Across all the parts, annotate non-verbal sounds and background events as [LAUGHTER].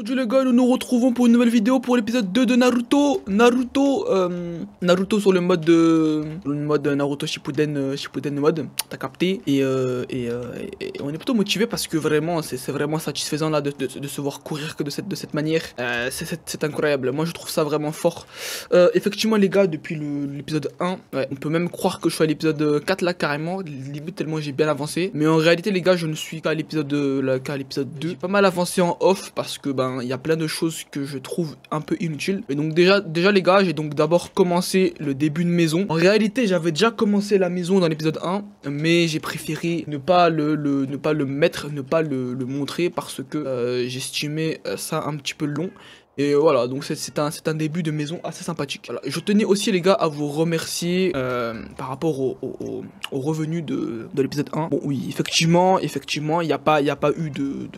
aujourd'hui les gars, nous nous retrouvons pour une nouvelle vidéo pour l'épisode 2 de Naruto Naruto, euh, Naruto sur le mode de, euh, mode Naruto Shippuden, euh, Shippuden mode, t'as capté et, et, on est plutôt motivé parce que vraiment c'est vraiment satisfaisant là de, se voir courir que de cette, de cette manière C'est incroyable, moi je trouve ça vraiment fort Effectivement les gars, depuis l'épisode 1, on peut même croire que je suis à l'épisode 4 là carrément Limite tellement j'ai bien avancé Mais en réalité les gars, je ne suis qu'à l'épisode 2 J'ai pas mal avancé en off parce que ben ben, il y a plein de choses que je trouve un peu inutiles. Et donc déjà, déjà les gars, j'ai donc d'abord commencé le début de maison. En réalité, j'avais déjà commencé la maison dans l'épisode 1, mais j'ai préféré ne pas le, ne pas le mettre, ne pas le, montrer parce que euh, j'estimais euh, ça un petit peu long. Et voilà, donc c'est un, un, début de maison assez sympathique. Je tenais aussi, les gars, à vous remercier euh, par rapport au, au, revenu de, l'épisode 1. Bon, oui, effectivement, effectivement, il n'y a, pas, a pas eu de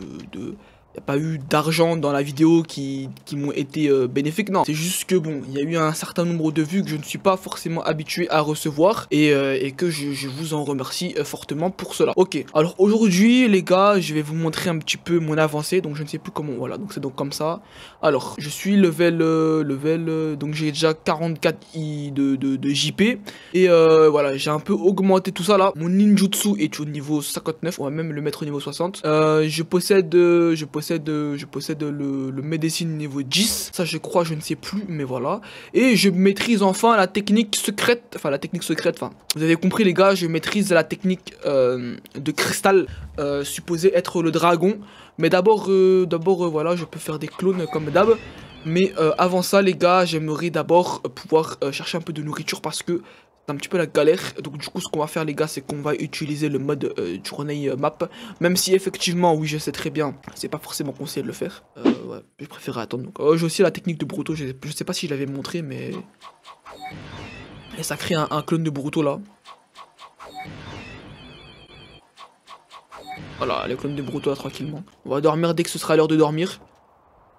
n'y a pas eu d'argent dans la vidéo qui, qui m'ont été euh, bénéfiques, non. C'est juste que bon, il y a eu un certain nombre de vues que je ne suis pas forcément habitué à recevoir et, euh, et que je, vous en remercie euh, fortement pour cela. Ok, alors aujourd'hui les gars, je vais vous montrer un petit peu mon avancée, donc je ne sais plus comment, voilà, donc c'est donc comme ça. Alors, je suis level, level donc j'ai déjà 44 i de, JP et voilà, j'ai un peu augmenté tout ça là. Mon ninjutsu est au niveau 59, on va même le mettre au niveau 60. je possède, je possède euh, je possède le, médecine niveau 10. Ça, je crois, je ne sais plus, mais voilà. Et je maîtrise enfin la technique secrète. Enfin, la technique secrète, enfin, vous avez compris, les gars, je maîtrise la technique euh, de cristal euh, supposé être le dragon. Mais d'abord, d'abord, voilà, je peux faire des clones comme d'hab. Mais avant ça, les gars, j'aimerais d'abord pouvoir chercher un peu de nourriture parce que un petit peu la galère. Donc du coup ce qu'on va faire les gars c'est qu'on va utiliser le mode euh, euh map. Même si effectivement oui je sais très bien c'est pas forcément conseillé de le faire. Euh, ouais, je préfère attendre. Donc oh, j'ai aussi la technique de Bruto, je, sais pas si je l'avais montré mais... Et ça crée un, un clone de Bruto là. Voilà, le clone de Bruto là tranquillement. On va dormir dès que ce sera l'heure de dormir.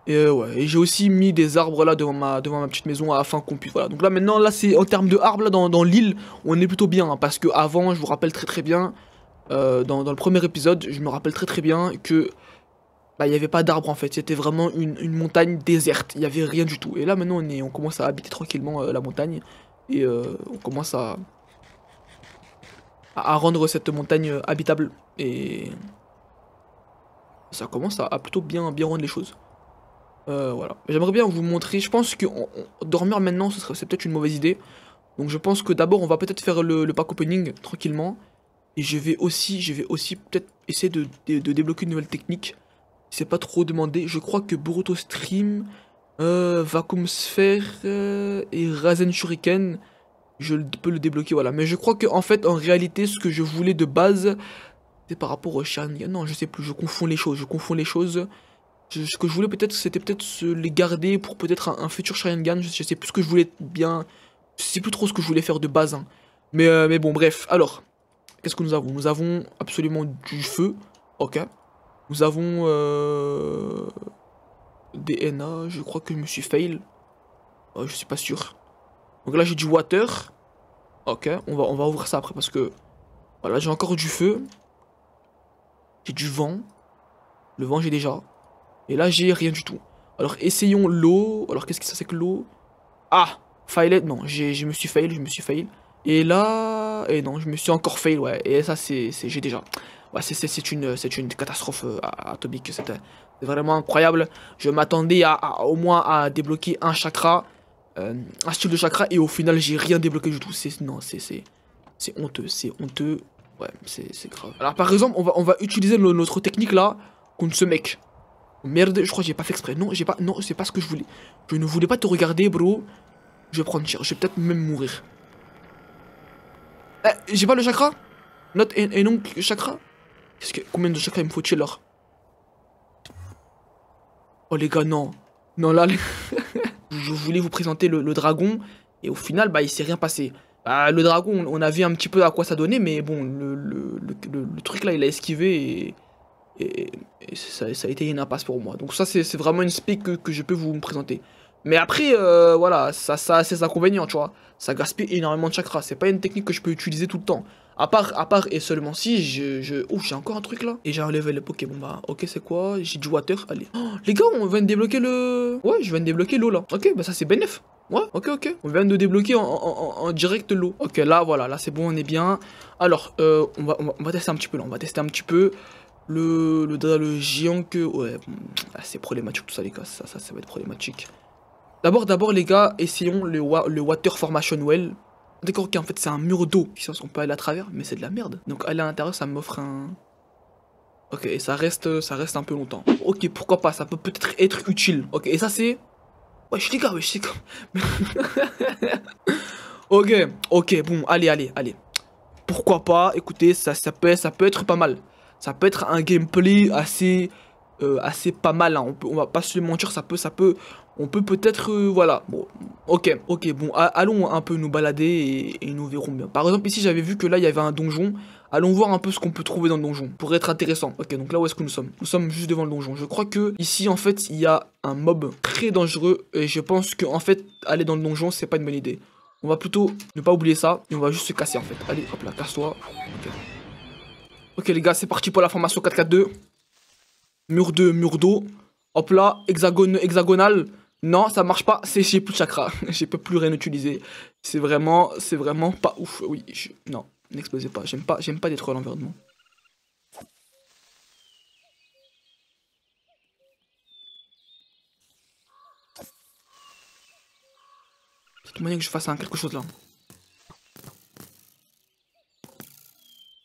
Euh, et j'ai aussi mis des arbres là devant ma, devant ma petite maison afin qu'on puisse. Voilà, donc là maintenant, là c'est en termes de arbres là dans, dans l'île, on est plutôt bien. Hein, parce que avant, je vous rappelle très très bien, euh, dans, le premier épisode, je me rappelle très très bien que. Bah, il n'y avait pas d'arbres en fait, c'était vraiment une, montagne déserte, il n'y avait rien du tout. Et là maintenant, on, est, on commence à habiter tranquillement euh, la montagne et on commence à, à rendre cette montagne habitable. Et ça commence à, plutôt bien, bien rendre les choses. Euh, voilà. J'aimerais bien vous montrer. Je pense que dormir maintenant, ce serait, c'est peut-être une mauvaise idée. Donc je pense que d'abord, on va peut-être faire le, pack opening tranquillement. Et je vais aussi, je vais aussi peut-être essayer de, débloquer une nouvelle technique. C'est pas trop demandé. Je crois que Boruto Stream, euh, Vacuum Sphere euh, et Razen Shuriken, je peux le débloquer, voilà. Mais je crois qu'en fait, en réalité, ce que je voulais de base, c'est par rapport au Sharingan. Non, je sais plus, je confonds les choses, je confonds les choses ce que je voulais peut-être, c'était peut-être se les garder pour peut-être un, futur Sharingan. Je, je, sais plus ce que je voulais bien. Je sais plus trop ce que je voulais faire de base. Hein. Euh, mais, bon, bref. Alors, qu'est-ce que nous avons Nous avons absolument du feu. Ok. Nous avons. Euh, DNA. Je crois que je me suis fail. Euh, je suis pas sûr. Donc là, j'ai du water. Ok. On va, on va ouvrir ça après parce que. Voilà, j'ai encore du feu. J'ai du vent. Le vent, j'ai déjà. Et là, j'ai rien du tout. Alors, essayons l'eau. Alors, qu'est-ce que ça, c'est que l'eau Ah Failed, non, je me suis fail, je me suis fail. Et là, et non, je me suis encore fail, ouais. Et ça, c'est, j'ai déjà. Ouais, c'est une, une catastrophe euh, atomique. C'était euh, vraiment incroyable. Je m'attendais à, au moins à débloquer un chakra, euh, un style de chakra, et au final, j'ai rien débloqué du tout. C'est non, c'est honteux, c'est honteux. Ouais, c'est grave. Alors, par exemple, on va, on va utiliser notre technique là contre ce mec. Merde, je crois que j'ai pas fait exprès. Non, j'ai pas. Non, c'est pas ce que je voulais. Je ne voulais pas te regarder, bro. Je vais prendre cher. Je vais peut-être même mourir. Eh, j'ai pas le chakra Note et, non chakra que. Combien de chakras il me faut chez alors Oh les gars, non. Non, là. [LAUGHS] je voulais vous présenter le, dragon. Et au final, bah, il s'est rien passé. Bah, le dragon, on, a vu un petit peu à quoi ça donnait. Mais bon, le, le truc là, il a esquivé et ça, a été une impasse pour moi. Donc ça, c'est vraiment une spec que, je peux vous présenter. Mais après, euh, voilà, ça, ça a ses inconvénients, tu vois. Ça gaspille énormément de chakras. C'est pas une technique que je peux utiliser tout le temps. À part, à part et seulement si je. je... Oh, j'ai encore un truc là. Et j'ai enlevé le Pokémon. Bah, ok, c'est quoi J'ai du water. Allez. Oh, les gars, on vient de débloquer le. Ouais, je viens de débloquer l'eau là. Ok, bah ça c'est bénef. Ouais, ok, ok. On vient de débloquer en, direct l'eau. Ok, là, voilà, là c'est bon, on est bien. Alors, euh, on, va, on, va, on va tester un petit peu là. On va tester un petit peu le, le, géant que... Ouais, mm, ah, c'est problématique tout ça les gars, ça, ça, ça va être problématique. D'abord, d'abord les gars, essayons le, Water Formation Well. D'accord, ok, en fait c'est un mur d'eau, qui qu'on peut aller à travers, mais c'est de la merde. Donc aller à l'intérieur ça m'offre un... Ok, et ça reste, ça reste un peu longtemps. Ok, pourquoi pas, ça peut peut-être être utile. Ok, et ça c'est... Wesh les gars, je sais quoi ok, ok, bon, allez, allez, allez. Pourquoi pas, écoutez, ça, ça, peut, ça peut être pas mal ça peut être un gameplay assez, euh, assez pas mal. Hein. On, va pas se mentir, ça peut, ça peut, on peut peut-être, euh, voilà. Bon, ok, ok, bon, allons un peu nous balader et, nous verrons bien. Par exemple, ici, j'avais vu que là, il y avait un donjon. Allons voir un peu ce qu'on peut trouver dans le donjon pour être intéressant. Ok, donc là, où est-ce que nous sommes Nous sommes juste devant le donjon. Je crois que ici, en fait, il y a un mob très dangereux et je pense que en fait, aller dans le donjon, c'est pas une bonne idée. On va plutôt ne pas oublier ça et on va juste se casser en fait. Allez, hop là, casse-toi. Ok les gars, c'est parti pour la formation 4-4-2. Mur 2, mur d'eau. Hop là, hexagone, hexagonal. Non, ça marche pas, c'est [LAUGHS] j'ai plus de chakra. j'ai peux plus rien utiliser. C'est vraiment, c'est vraiment pas ouf. Oui, non, n'explosez pas. J'aime pas, j'aime pas détruire l'environnement. C'est moyen que je fasse un quelque chose là.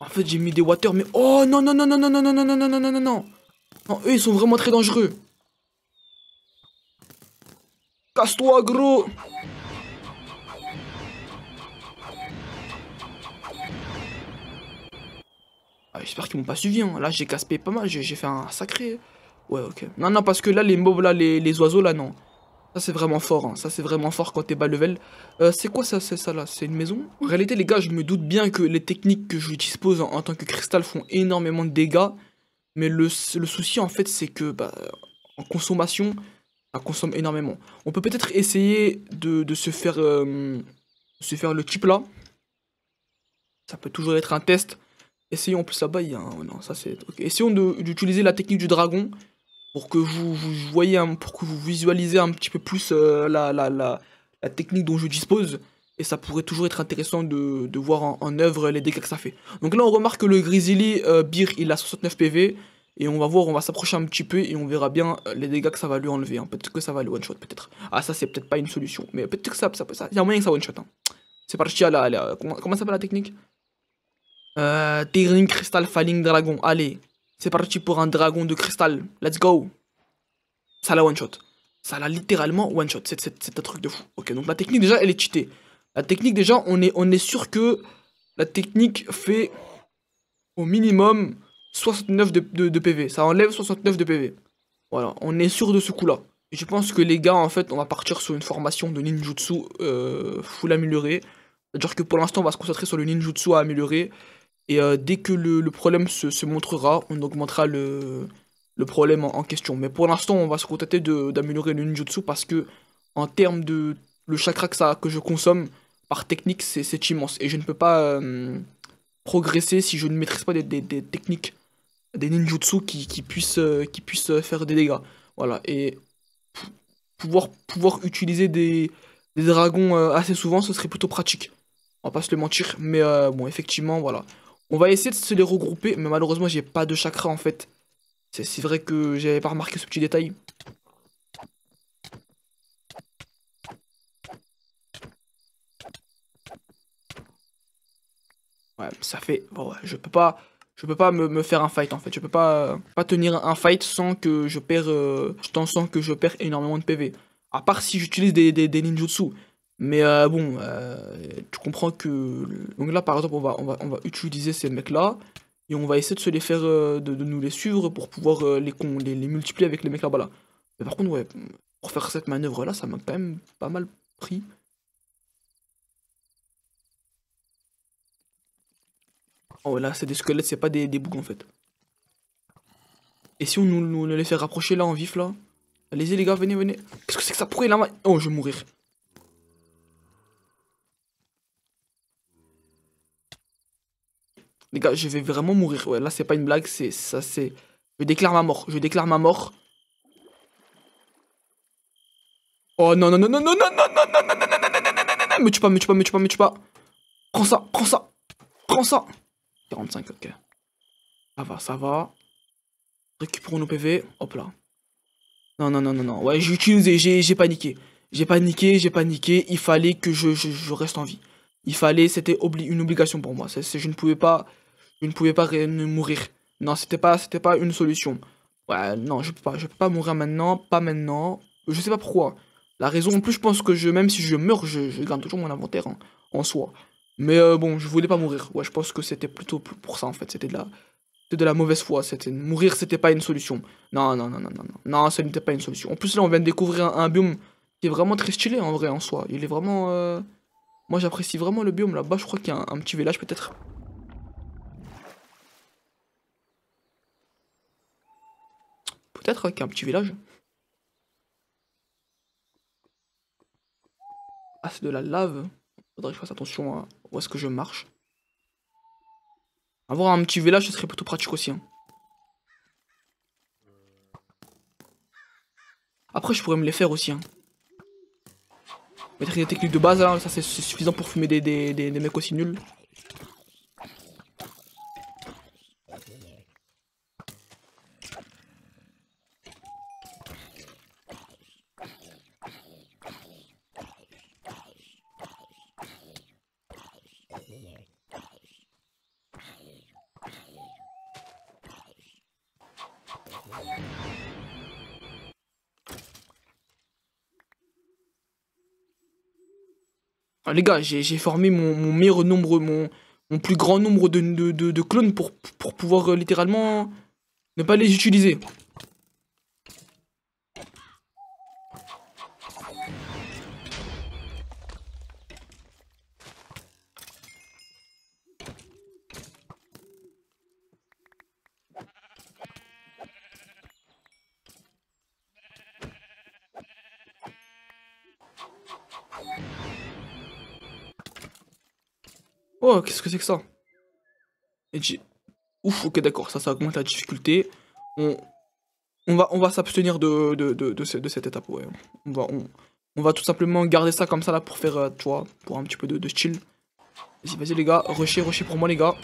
En fait, j'ai mis des water, mais... Oh, non, non, non, non, non, non, non, non, non, non, non, non, non. Non, eux, ils sont vraiment très dangereux. Casse-toi, gros ah, J'espère qu'ils m'ont pas suivi. Hein. Là, j'ai caspé pas mal. J'ai fait un sacré... Ouais, ok. Non, non, parce que là, les mobs, là, les, les oiseaux, là, non. Ça c'est vraiment fort, hein. ça c'est vraiment fort quand t'es bas level. Euh, c'est quoi ça, c'est ça là C'est une maison En réalité les gars, je me doute bien que les techniques que je dispose en, tant que cristal font énormément de dégâts. Mais le, souci en fait c'est que bah, en consommation, ça consomme énormément. On peut peut-être essayer de, se faire euh, se faire le type là. Ça peut toujours être un test. Essayons en plus là-bas, Non, ça c'est... Essayons d'utiliser la technique du dragon pour que vous, vous voyez, pour que vous visualisez un petit peu plus euh, la, la, la, technique dont je dispose. Et ça pourrait toujours être intéressant de, de voir en, oeuvre œuvre les dégâts que ça fait. Donc là, on remarque que le Grizzly bir euh, Beer, il a 69 PV. Et on va voir, on va s'approcher un petit peu et on verra bien euh, les dégâts que ça va lui enlever. Hein. Peut-être que ça va le one-shot, peut-être. Ah, ça, c'est peut-être pas une solution. Mais peut-être que ça, ça, ça, y a moyen que ça one-shot. Hein. C'est parti à la... comment, ça s'appelle la technique euh, Tearing Crystal Falling Dragon. Allez, c'est parti pour un dragon de cristal. Let's go. Ça l'a one shot. Ça l'a littéralement one shot. C'est un truc de fou. Ok, donc la technique déjà, elle est cheatée. La technique déjà, on est, on est sûr que la technique fait au minimum 69 de, PV. Ça enlève 69 de PV. Voilà, on est sûr de ce coup-là. Je pense que les gars, en fait, on va partir sur une formation de ninjutsu euh, full améliorée. C'est-à-dire que pour l'instant, on va se concentrer sur le ninjutsu à améliorer. Et euh, dès que le, problème se, montrera, on augmentera le, le problème en, question. Mais pour l'instant, on va se contenter d'améliorer le ninjutsu parce que, en termes de le chakra que, ça, que je consomme, par technique, c'est immense. Et je ne peux pas euh, progresser si je ne maîtrise pas des, des, techniques, des ninjutsu qui, qui puissent, euh, qui puissent faire des dégâts. Voilà. Et pouvoir, pouvoir utiliser des, dragons assez souvent, ce serait plutôt pratique. On va pas se le mentir. Mais bon, effectivement, voilà. On va essayer de se les regrouper, mais malheureusement, j'ai pas de chakra en fait. C'est vrai que j'avais pas remarqué ce petit détail. Ouais, ça fait... Bon, je peux pas... Je peux pas me, faire un fight en fait. Je peux pas, pas tenir un fight sans que je perde euh, que je perds énormément de PV. À part si j'utilise des, des, des ninjutsu. Mais euh, bon, euh, tu comprends que. Donc là, par exemple, on va, on va, utiliser ces mecs-là. Et on va essayer de se les faire. Euh, de, nous les suivre pour pouvoir les, les, multiplier avec les mecs là-bas. Là. Mais par contre, ouais, pour faire cette manœuvre-là, ça m'a quand même pas mal pris. Oh, là, c'est des squelettes, c'est pas des, des boucs en fait. Et si on nous, les fait rapprocher là en vif là Allez-y les gars, venez, venez. Qu'est-ce que c'est que ça pourrait, là Oh, je vais mourir. les gars, je vais vraiment mourir. Ouais, là, c'est pas une blague, c'est ça, c'est. Je déclare ma mort, je déclare ma mort. Oh non, non, non, non, non, non, non, non, non, non, non, non, non, me tue pas, me tue pas, me tue pas, me tue pas. Prends ça, prends ça, prends ça. 45, ok. Ça va, ça va. Récupérons nos PV. Hop là. Non, non, non, non, non. Ouais, j'ai utilisé, j'ai paniqué. J'ai paniqué, j'ai paniqué. Il fallait que je, reste en vie. Il fallait, c'était obli une obligation pour moi. non je ne pouvais pas vous ne pouvait pas mourir. Non, c'était pas, c'était pas une solution. Ouais, non, je peux pas, je peux pas mourir maintenant, pas maintenant. Je sais pas pourquoi. La raison, en plus, je pense que je, même si je meurs, je, garde toujours mon inventaire en soi. Mais euh, bon, je voulais pas mourir. Ouais, je pense que c'était plutôt pour ça en fait. C'était de la, de la mauvaise foi. C'était mourir, c'était pas une solution. Non, non, non, non, non, non, ça n'était pas une solution. En plus, là, on vient de découvrir un, biome qui est vraiment très stylé en vrai en soi. Il est vraiment. Euh, moi j'apprécie vraiment le biome là-bas, je crois qu'il y a un petit village peut-être. Peut-être un petit village. Ah, c'est de la lave. Faudrait que je fasse attention à où est-ce que je marche. Avoir un petit village, ce serait plutôt pratique aussi. Hein. Après, je pourrais me les faire aussi. Hein. Mettre des techniques de base, ça c'est suffisant pour fumer des mecs aussi nuls. les gars, j'ai formé mon, meilleur nombre, mon, plus grand nombre de, clones pour, pouvoir littéralement ne pas les utiliser. Oh, qu'est-ce que c'est que ça Ouf, ok, d'accord, ça, ça augmente la difficulté. On, va, on va s'abstenir de, de, de, cette étape, ouais. On va, on, va tout simplement garder ça comme ça, là, pour faire, euh, tu vois, pour un petit peu de, chill. Vas-y, vas-y, les gars, rusher, rusher pour moi, les gars.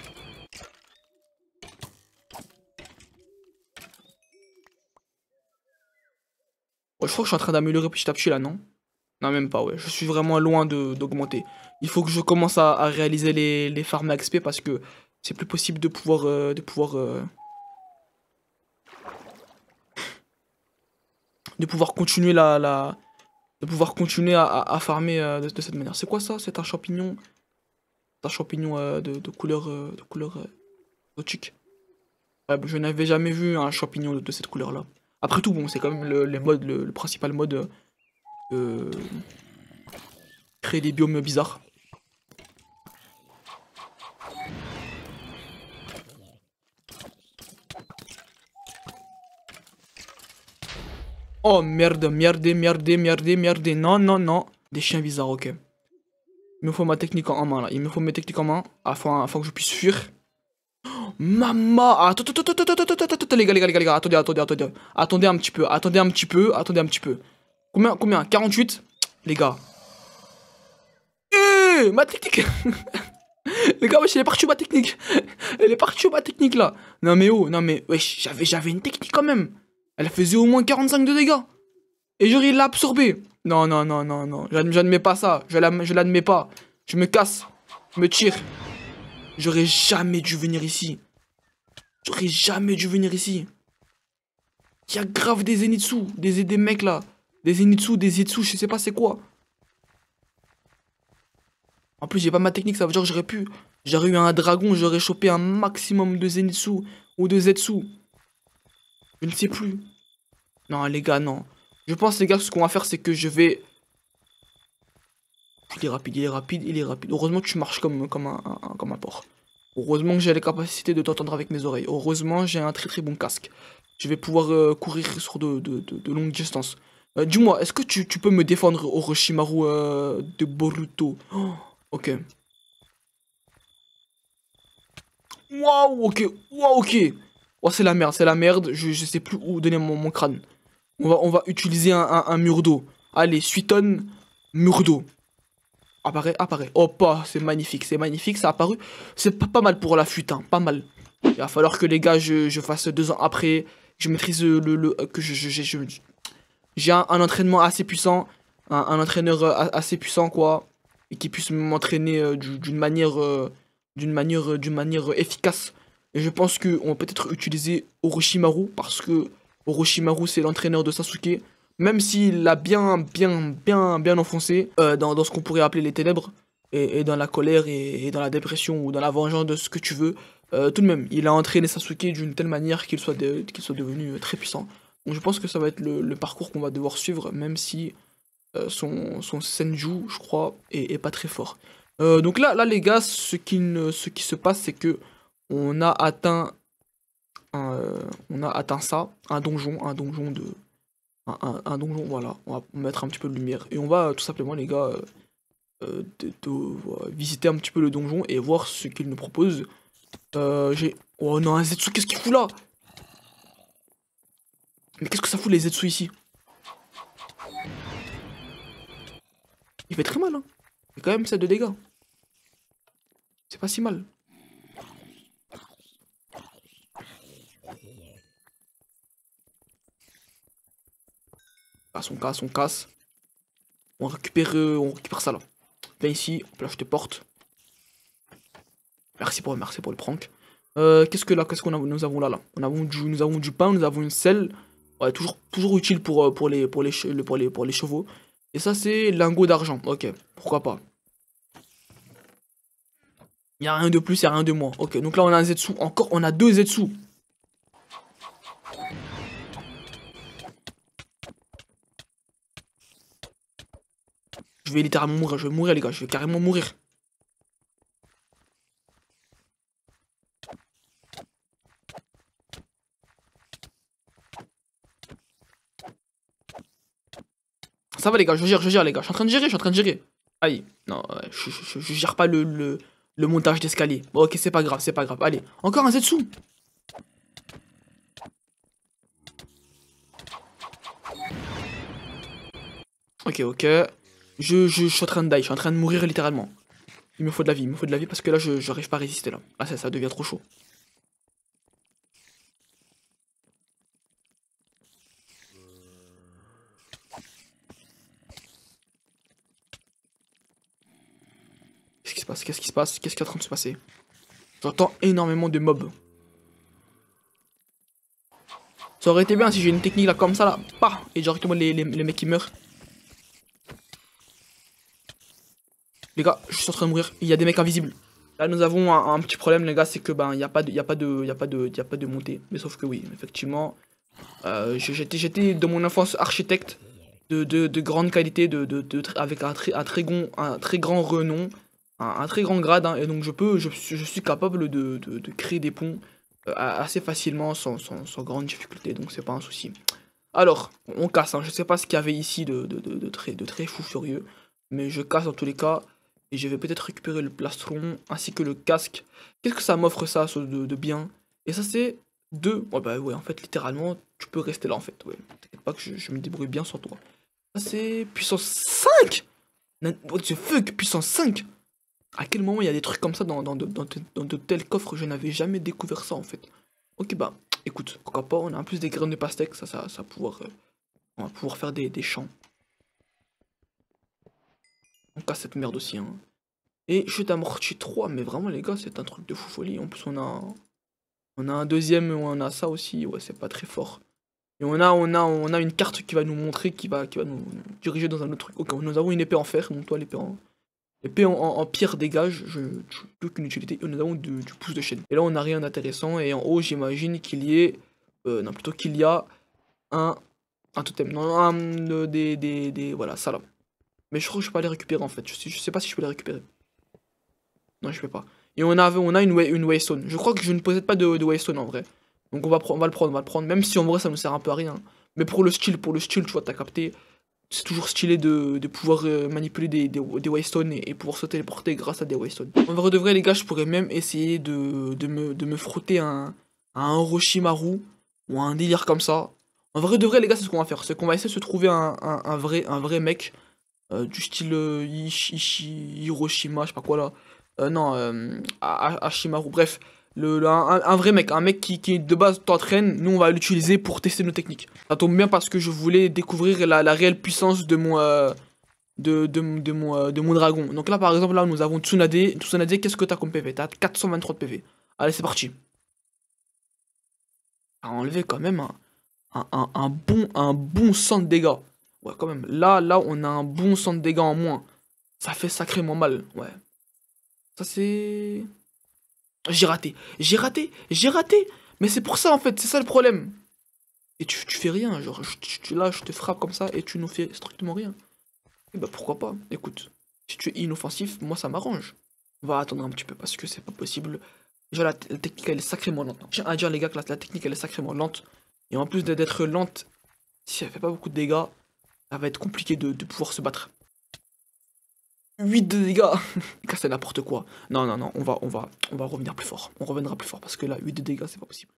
je crois que je suis en train d'améliorer petit à petit, là, non Non, même pas, ouais. Je suis vraiment loin d'augmenter il faut que je commence à, réaliser les, les farms à XP parce que c'est plus possible de pouvoir... Euh, de pouvoir euh, de pouvoir continuer la... la de pouvoir continuer à, à, farmer euh, de, cette manière. C'est quoi ça C'est un champignon... un champignon de, couleur... de couleur gothique. je n'avais jamais vu un champignon de, cette couleur-là. Après tout, bon, c'est quand même le, les le, principal mode... de créer des biomes bizarres. Oh merde, merde, merde, merde, merde. Non, non, non. Des chiens bizarres, ok. Il me faut ma technique en main là. Il me faut mes techniques en main afin, ah, afin ah, que je puisse fuir. Maman ah, Attends, attends, attends, attends, attends, les gars, les gars, les gars, les gars, attendez, attendez, attendez. Attendez un petit peu, attendez un petit peu, attendez un petit peu. Combien, combien 48 Les gars. Eh Ma technique [LAUGHS] Les gars, wesh, elle est partie ma technique Elle est partie ma technique, là Non mais oh, non mais, wesh, j'avais une technique quand même elle faisait au moins 45 de dégâts. Et j'aurais l'absorbé Non, non, non, non, non. J'admets pas ça. Je l'admets pas. Je me casse. Je me tire. J'aurais jamais dû venir ici. J'aurais jamais dû venir ici. Il y a grave des Zenitsu. Des, des mecs là. Des Zenitsu, des Zetsu, je sais pas c'est quoi. En plus, j'ai pas ma technique, ça veut dire que j'aurais pu. J'aurais eu un dragon, j'aurais chopé un maximum de Zenitsu ou de Zetsu. Je ne sais plus. Non, les gars, non. Je pense, les gars, ce qu'on va faire, c'est que je vais... Il est rapide, il est rapide, il est rapide. Heureusement tu marches comme, comme, un, comme un porc. Heureusement que j'ai la capacité de t'entendre avec mes oreilles. Heureusement, j'ai un très très bon casque. Je vais pouvoir euh, courir sur de, de, de, longues distances. Euh, dis-moi, est-ce que tu, peux me défendre Orochimaru roshimaru euh, de Boruto oh, Ok. Waouh, ok, waouh, ok. Oh, c'est la merde, c'est la merde, je, sais plus où donner mon, crâne. On va, on va utiliser un, mur d'eau. Allez, suiton, mur d'eau. Apparaît, apparaît. Oh, pas, c'est magnifique, c'est magnifique, ça a apparu. C'est pas, mal pour la fuite, hein, pas mal. Il va falloir que les gars, je, fasse deux ans après, je maîtrise le. que je, j'ai un, entraînement assez puissant, un, entraîneur euh, assez puissant, quoi, et qui puisse m'entraîner euh, d'une manière. Euh, d'une manière, d'une manière efficace. Et je pense qu'on va peut-être utiliser Orochimaru parce que Orochimaru c'est l'entraîneur de Sasuke. Même s'il l'a bien, bien, bien, bien enfoncé euh, dans, ce qu'on pourrait appeler les ténèbres et, dans la colère et, dans la dépression ou dans la vengeance de ce que tu veux. Euh, tout de même, il a entraîné Sasuke d'une telle manière qu'il soit, soit devenu euh, très puissant. Donc je pense que ça va être le, parcours qu'on va devoir suivre, même si son, Senju, je crois, est, est pas très fort. donc là, là, les gars, ce qui, ne, ce qui se passe, c'est que on a atteint euh, on a atteint ça, un donjon, un donjon de un, donjon, voilà, on va mettre un petit peu de lumière et on va euh, tout simplement les gars euh, visiter un petit peu le donjon et voir ce qu'il nous propose. j'ai oh non, un Zetsu, qu'est-ce qu'il fout là Mais qu'est-ce que ça fout les Zetsu ici Il fait très mal hein. Il fait quand même 7 de dégâts. C'est pas si mal. Ah, on casse, on casse. On récupère, euh, on récupère ça là. Viens ici, on peut acheter porte Merci pour, merci pour le prank. Euh, qu'est-ce que là, qu'est-ce qu'on nous avons là là On avons du, nous avons du pain, nous avons une selle. toujours, toujours utile pour, euh, pour les, pour les, pour les, chevaux. Et ça, c'est lingot d'argent. Ok, pourquoi pas. Il n'y a rien de plus, il n'y a rien de moins. Ok, donc là, on a un Zetsu. Encore, on a deux Zetsu. Je vais littéralement mourir, je vais mourir les gars, je vais carrément mourir. Ça va les gars, je gère, je gère les gars, je suis en train de gérer, je suis en train de gérer. Aïe, non, je, gère pas le, montage d'escalier. Bon, ok, c'est pas grave, c'est pas grave. Allez, encore un Zetsu. Ok, ok. Je, je, suis en train de die, je suis en train de mourir littéralement. Il me faut de la vie, il me faut de la vie parce que là, je n'arrive pas à résister là. Ah ça, ça devient trop chaud. Qu'est-ce qui se passe Qu'est-ce qui se passe Qu'est-ce qui est en train de se passer J'entends énormément de mobs. Ça aurait été bien si j'ai une technique là comme ça là, pas et directement les, les, les mecs qui meurent Les gars, je suis en train de mourir. Il y a des mecs invisibles. Là, nous avons un, petit problème, les gars, c'est que ben, il n'y a pas de, a pas de, il a pas de, a pas de montée. Mais sauf que oui, effectivement, euh, j'étais, j'étais de mon enfance architecte de, de, grande qualité, de, de, avec un, un très, un très grand renom, un, très grand grade, hein, et donc je peux, je, suis capable de, créer des ponts euh, assez facilement, sans, grande difficulté, donc c'est pas un souci. Alors, on casse, hein, je sais pas ce qu'il y avait ici de, très, de très fou furieux, mais je casse en tous les cas. Et je vais peut-être récupérer le plastron ainsi que le casque. Qu'est-ce que ça m'offre ça de, bien Et ça c'est deux. Ouais oh, bah ouais en fait littéralement tu peux rester là en fait. T'inquiète pas que je, me débrouille bien sans toi. Ça c'est puissance 5 What the fuck puissance 5 À quel moment il y a des trucs comme ça dans, de, tels coffres Je n'avais jamais découvert ça en fait. Ok bah écoute, pourquoi pas, on a en plus des graines de pastèque, ça, ça, ça pouvoir, euh, on va pouvoir faire des, des champs. On casse cette merde aussi. Hein. Et je amortie 3, mais vraiment les gars, c'est un truc de fou folie. En plus, on a, on a un deuxième, on a ça aussi. Ouais, c'est pas très fort. Et on a, on, a, on a une carte qui va nous montrer, qui va, qui va nous diriger dans un autre truc. Ok, nous avons une épée en fer, donc toi l'épée en... L'épée en, en, pierre dégage, je, je aucune utilité. Et nous avons du, pouce de chaîne. Et là, on n'a rien d'intéressant. Et en haut, j'imagine qu'il y ait... Euh, non, plutôt qu'il y a un, un totem. Non, euh, des, des, des... Voilà, ça là. Mais je crois que je peux pas les récupérer en fait. Je sais, pas si je peux les récupérer. Non, je peux pas. Et on a, on a une, une waystone. Je crois que je ne possède pas de, waystone en vrai. Donc on va, on va le prendre, on va le prendre. Même si en vrai ça nous sert un peu à rien. Mais pour le style, pour le style, tu vois, t'as capté. C'est toujours stylé de, de pouvoir euh, manipuler des, des, waystones et, pouvoir se téléporter grâce à des waystones. En vrai de vrai, les gars, je pourrais même essayer de, de, me, de me frotter un, un Orochimaru ou un délire comme ça. En vrai de vrai, les gars, c'est ce qu'on va faire. C'est qu'on va essayer de se trouver un, un, vrai, un vrai mec euh, du style euh, Hiroshima, je sais pas quoi là. Euh, non, Hashimaru, bref. Le, un, vrai mec, un mec qui, qui de base t'entraîne, nous on va l'utiliser pour tester nos techniques. Ça tombe bien parce que je voulais découvrir la, réelle puissance de mon, de, de, de, mon, dragon. Donc là par exemple, là nous avons Tsunade. Tsunade, qu'est-ce que t'as comme PV T'as 423 de PV. Allez, c'est parti. T'as enlevé quand même un, bon, un bon sang de dégâts. Ouais, quand même. Là, là, on a un bon centre dégâts en moins. Ça fait sacrément mal, ouais. Ça, c'est... J'ai raté, j'ai raté, j'ai raté Mais c'est pour ça, en fait, c'est ça le problème. Et tu, fais rien, genre, tu, là, je te frappe comme ça et tu nous fais strictement rien. Et eh bah, ben, pourquoi pas Écoute, si tu es inoffensif, moi, ça m'arrange. On va attendre un petit peu parce que c'est pas possible. genre la, technique, elle est sacrément lente. J'ai à dire, les gars, que la, la technique, elle est sacrément lente. Et en plus d'être lente, si elle fait pas beaucoup de dégâts, ça va être compliqué de, pouvoir se battre. 8 de dégâts [LAUGHS] C'est n'importe quoi. Non, non, non, on va, on, va, on va revenir plus fort. On reviendra plus fort parce que là, 8 de dégâts, c'est pas possible.